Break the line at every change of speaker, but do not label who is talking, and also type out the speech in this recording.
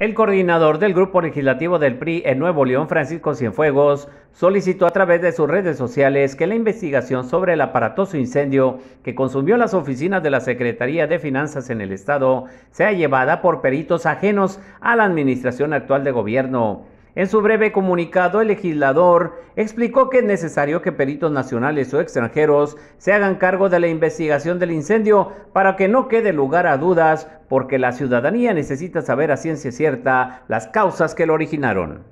El coordinador del grupo legislativo del PRI en Nuevo León, Francisco Cienfuegos, solicitó a través de sus redes sociales que la investigación sobre el aparatoso incendio que consumió las oficinas de la Secretaría de Finanzas en el Estado sea llevada por peritos ajenos a la administración actual de gobierno. En su breve comunicado, el legislador explicó que es necesario que peritos nacionales o extranjeros se hagan cargo de la investigación del incendio para que no quede lugar a dudas, porque la ciudadanía necesita saber a ciencia cierta las causas que lo originaron.